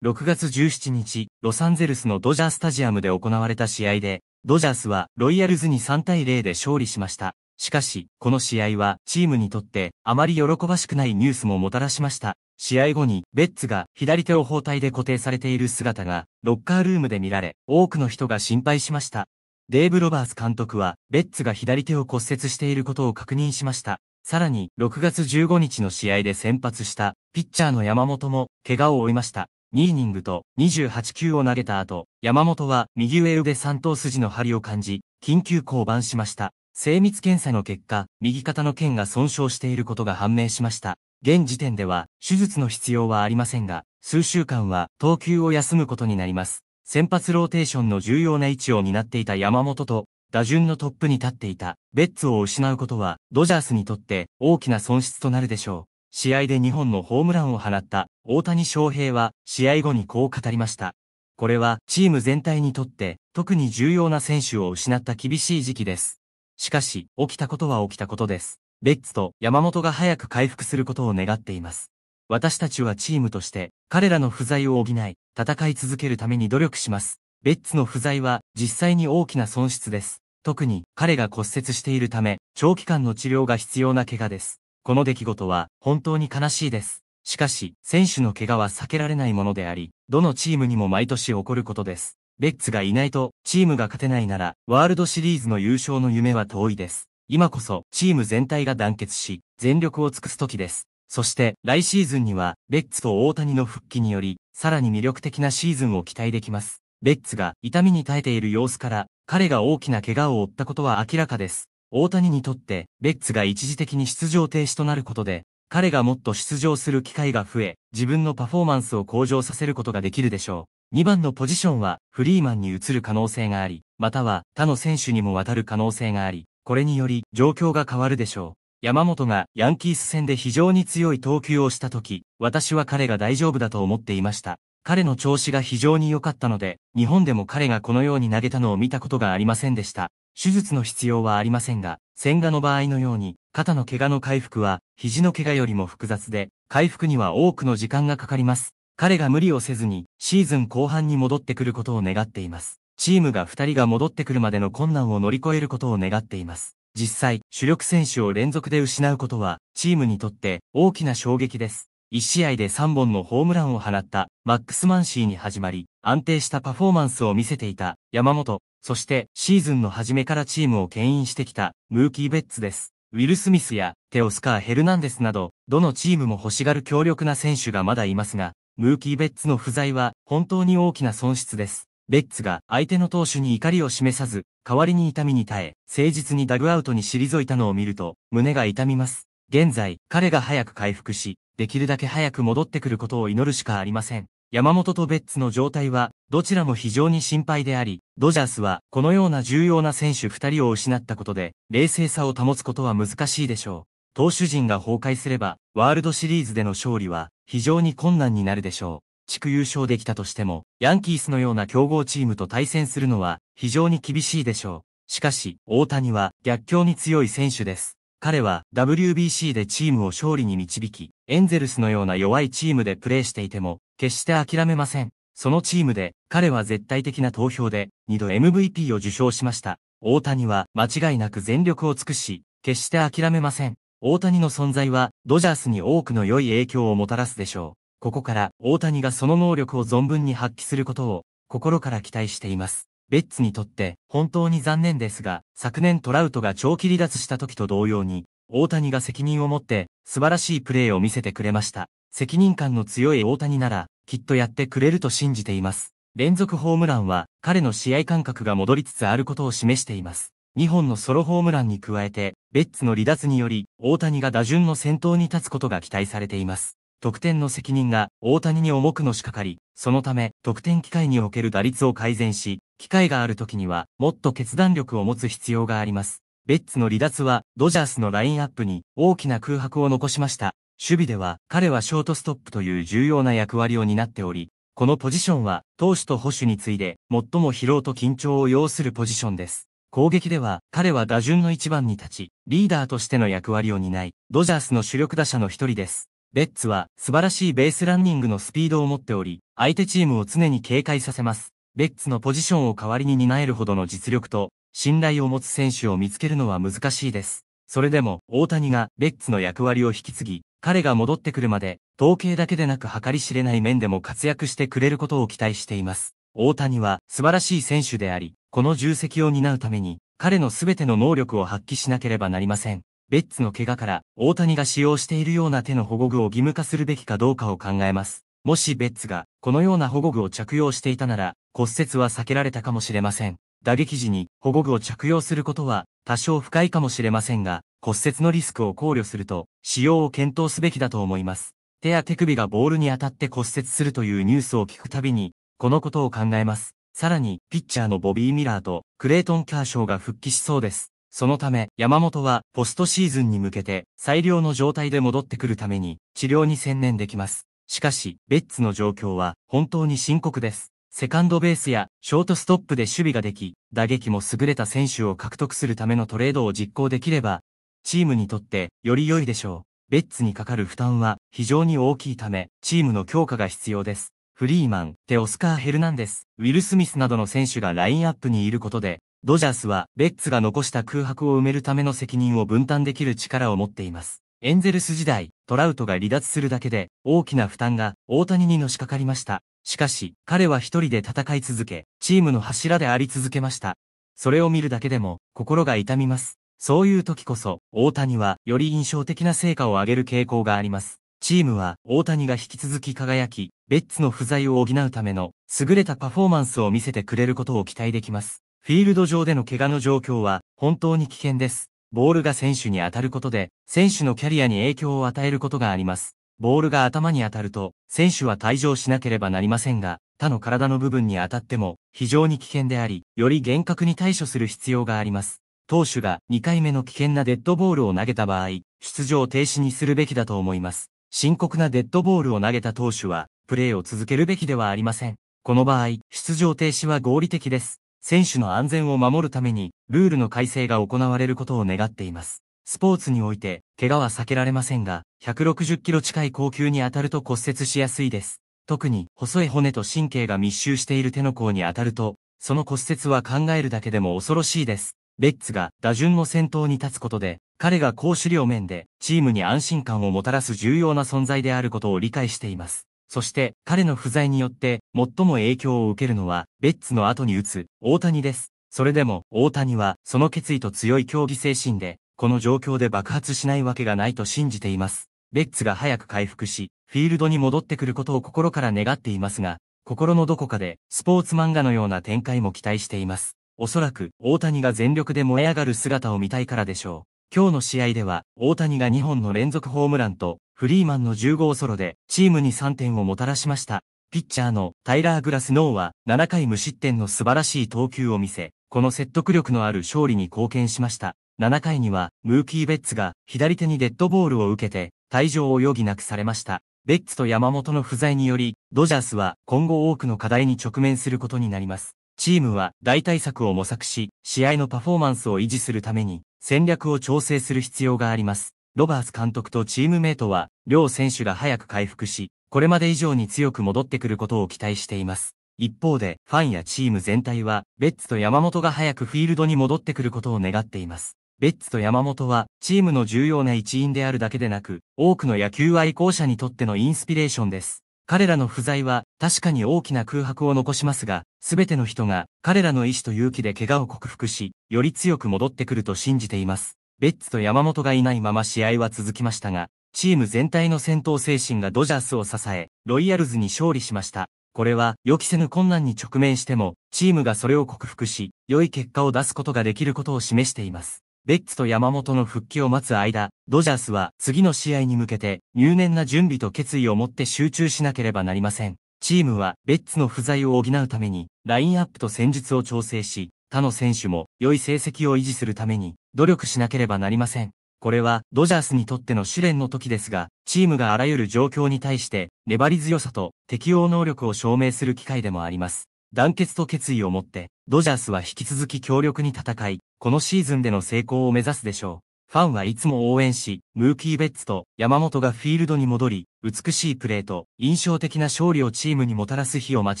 6月17日、ロサンゼルスのドジャースタジアムで行われた試合で、ドジャースはロイヤルズに3対0で勝利しました。しかし、この試合はチームにとってあまり喜ばしくないニュースももたらしました。試合後にベッツが左手を包帯で固定されている姿がロッカールームで見られ、多くの人が心配しました。デーブ・ロバース監督は、ベッツが左手を骨折していることを確認しました。さらに、6月15日の試合で先発した、ピッチャーの山本も、怪我を負いました。2イニングと28球を投げた後、山本は右上腕三頭筋の張りを感じ、緊急降板しました。精密検査の結果、右肩の腱が損傷していることが判明しました。現時点では、手術の必要はありませんが、数週間は投球を休むことになります。先発ローテーションの重要な位置を担っていた山本と、打順のトップに立っていたベッツを失うことは、ドジャースにとって大きな損失となるでしょう。試合で2本のホームランを放った大谷翔平は試合後にこう語りました。これはチーム全体にとって特に重要な選手を失った厳しい時期です。しかし、起きたことは起きたことです。レッツと山本が早く回復することを願っています。私たちはチームとして彼らの不在を補い、戦い続けるために努力します。レッツの不在は実際に大きな損失です。特に彼が骨折しているため、長期間の治療が必要な怪我です。この出来事は本当に悲しいです。しかし、選手の怪我は避けられないものであり、どのチームにも毎年起こることです。ベッツがいないと、チームが勝てないなら、ワールドシリーズの優勝の夢は遠いです。今こそ、チーム全体が団結し、全力を尽くす時です。そして、来シーズンには、ベッツと大谷の復帰により、さらに魅力的なシーズンを期待できます。ベッツが痛みに耐えている様子から、彼が大きな怪我を負ったことは明らかです。大谷にとって、ベッツが一時的に出場停止となることで、彼がもっと出場する機会が増え、自分のパフォーマンスを向上させることができるでしょう。2番のポジションは、フリーマンに移る可能性があり、または他の選手にも渡る可能性があり、これにより状況が変わるでしょう。山本がヤンキース戦で非常に強い投球をした時、私は彼が大丈夫だと思っていました。彼の調子が非常に良かったので、日本でも彼がこのように投げたのを見たことがありませんでした。手術の必要はありませんが、線画の場合のように、肩の怪我の回復は、肘の怪我よりも複雑で、回復には多くの時間がかかります。彼が無理をせずに、シーズン後半に戻ってくることを願っています。チームが2人が戻ってくるまでの困難を乗り越えることを願っています。実際、主力選手を連続で失うことは、チームにとって大きな衝撃です。1試合で3本のホームランを放ったマックス・マンシーに始まり、安定したパフォーマンスを見せていた山本、そしてシーズンの初めからチームを牽引してきたムーキー・ベッツです。ウィル・スミスやテオスカー・ヘルナンデスなど、どのチームも欲しがる強力な選手がまだいますが、ムーキー・ベッツの不在は本当に大きな損失です。ベッツが相手の投手に怒りを示さず、代わりに痛みに耐え、誠実にダグアウトに退いたのを見ると、胸が痛みます。現在、彼が早く回復し、できるだけ早く戻ってくることを祈るしかありません。山本とベッツの状態は、どちらも非常に心配であり、ドジャースは、このような重要な選手二人を失ったことで、冷静さを保つことは難しいでしょう。投手陣が崩壊すれば、ワールドシリーズでの勝利は、非常に困難になるでしょう。地区優勝できたとしても、ヤンキースのような強豪チームと対戦するのは非常に厳しいでしょう。しかし、大谷は逆境に強い選手です。彼は WBC でチームを勝利に導き、エンゼルスのような弱いチームでプレーしていても、決して諦めません。そのチームで、彼は絶対的な投票で、2度 MVP を受賞しました。大谷は間違いなく全力を尽くし、決して諦めません。大谷の存在は、ドジャースに多くの良い影響をもたらすでしょう。ここから、大谷がその能力を存分に発揮することを、心から期待しています。ベッツにとって本当に残念ですが、昨年トラウトが長期離脱した時と同様に、大谷が責任を持って素晴らしいプレーを見せてくれました。責任感の強い大谷なら、きっとやってくれると信じています。連続ホームランは彼の試合感覚が戻りつつあることを示しています。2本のソロホームランに加えて、ベッツの離脱により、大谷が打順の先頭に立つことが期待されています。得点の責任が大谷に重くのしかかり、そのため、得点機会における打率を改善し、機会がある時には、もっと決断力を持つ必要があります。ベッツの離脱は、ドジャースのラインアップに大きな空白を残しました。守備では、彼はショートストップという重要な役割を担っており、このポジションは、投手と保守に次いで、最も疲労と緊張を要するポジションです。攻撃では、彼は打順の一番に立ち、リーダーとしての役割を担い、ドジャースの主力打者の一人です。レッツは素晴らしいベースランニングのスピードを持っており、相手チームを常に警戒させます。レッツのポジションを代わりに担えるほどの実力と、信頼を持つ選手を見つけるのは難しいです。それでも、大谷がレッツの役割を引き継ぎ、彼が戻ってくるまで、統計だけでなく計り知れない面でも活躍してくれることを期待しています。大谷は素晴らしい選手であり、この重責を担うために、彼の全ての能力を発揮しなければなりません。ベッツの怪我から大谷が使用しているような手の保護具を義務化するべきかどうかを考えます。もしベッツがこのような保護具を着用していたなら骨折は避けられたかもしれません。打撃時に保護具を着用することは多少不快かもしれませんが骨折のリスクを考慮すると使用を検討すべきだと思います。手や手首がボールに当たって骨折するというニュースを聞くたびにこのことを考えます。さらに、ピッチャーのボビー・ミラーとクレイトン・カーショーが復帰しそうです。そのため、山本はポストシーズンに向けて最良の状態で戻ってくるために治療に専念できます。しかし、ベッツの状況は本当に深刻です。セカンドベースやショートストップで守備ができ、打撃も優れた選手を獲得するためのトレードを実行できれば、チームにとってより良いでしょう。ベッツにかかる負担は非常に大きいため、チームの強化が必要です。フリーマン、テオスカー・ヘルナンデス、ウィル・スミスなどの選手がラインアップにいることで、ドジャースは、ベッツが残した空白を埋めるための責任を分担できる力を持っています。エンゼルス時代、トラウトが離脱するだけで、大きな負担が、大谷にのしかかりました。しかし、彼は一人で戦い続け、チームの柱であり続けました。それを見るだけでも、心が痛みます。そういう時こそ、大谷は、より印象的な成果を上げる傾向があります。チームは、大谷が引き続き輝き、ベッツの不在を補うための、優れたパフォーマンスを見せてくれることを期待できます。フィールド上での怪我の状況は本当に危険です。ボールが選手に当たることで、選手のキャリアに影響を与えることがあります。ボールが頭に当たると、選手は退場しなければなりませんが、他の体の部分に当たっても、非常に危険であり、より厳格に対処する必要があります。投手が2回目の危険なデッドボールを投げた場合、出場停止にするべきだと思います。深刻なデッドボールを投げた投手は、プレーを続けるべきではありません。この場合、出場停止は合理的です。選手の安全を守るために、ルールの改正が行われることを願っています。スポーツにおいて、怪我は避けられませんが、160キロ近い高級に当たると骨折しやすいです。特に、細い骨と神経が密集している手の甲に当たると、その骨折は考えるだけでも恐ろしいです。レッツが打順の先頭に立つことで、彼が攻守両面でチームに安心感をもたらす重要な存在であることを理解しています。そして彼の不在によって最も影響を受けるのはベッツの後に打つ大谷です。それでも大谷はその決意と強い競技精神でこの状況で爆発しないわけがないと信じています。ベッツが早く回復し、フィールドに戻ってくることを心から願っていますが、心のどこかでスポーツ漫画のような展開も期待しています。おそらく大谷が全力で燃え上がる姿を見たいからでしょう。今日の試合では、大谷が2本の連続ホームランと、フリーマンの10号ソロで、チームに3点をもたらしました。ピッチャーのタイラー・グラスノーは、7回無失点の素晴らしい投球を見せ、この説得力のある勝利に貢献しました。7回には、ムーキー・ベッツが、左手にデッドボールを受けて、退場を余儀なくされました。ベッツと山本の不在により、ドジャースは今後多くの課題に直面することになります。チームは大対策を模索し、試合のパフォーマンスを維持するために、戦略を調整する必要があります。ロバース監督とチームメイトは、両選手が早く回復し、これまで以上に強く戻ってくることを期待しています。一方で、ファンやチーム全体は、ベッツと山本が早くフィールドに戻ってくることを願っています。ベッツと山本は、チームの重要な一員であるだけでなく、多くの野球愛好者にとってのインスピレーションです。彼らの不在は確かに大きな空白を残しますが、すべての人が彼らの意志と勇気で怪我を克服し、より強く戻ってくると信じています。ベッツと山本がいないまま試合は続きましたが、チーム全体の戦闘精神がドジャースを支え、ロイヤルズに勝利しました。これは予期せぬ困難に直面しても、チームがそれを克服し、良い結果を出すことができることを示しています。ベッツと山本の復帰を待つ間、ドジャースは次の試合に向けて入念な準備と決意を持って集中しなければなりません。チームはベッツの不在を補うためにラインアップと戦術を調整し、他の選手も良い成績を維持するために努力しなければなりません。これはドジャースにとっての試練の時ですが、チームがあらゆる状況に対して粘り強さと適応能力を証明する機会でもあります。団結と決意を持って、ドジャースは引き続き強力に戦い、このシーズンでの成功を目指すでしょう。ファンはいつも応援し、ムーキー・ベッツと山本がフィールドに戻り、美しいプレーと印象的な勝利をチームにもたらす日を待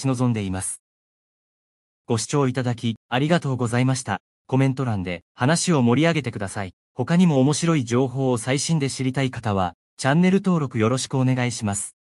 ち望んでいます。ご視聴いただき、ありがとうございました。コメント欄で話を盛り上げてください。他にも面白い情報を最新で知りたい方は、チャンネル登録よろしくお願いします。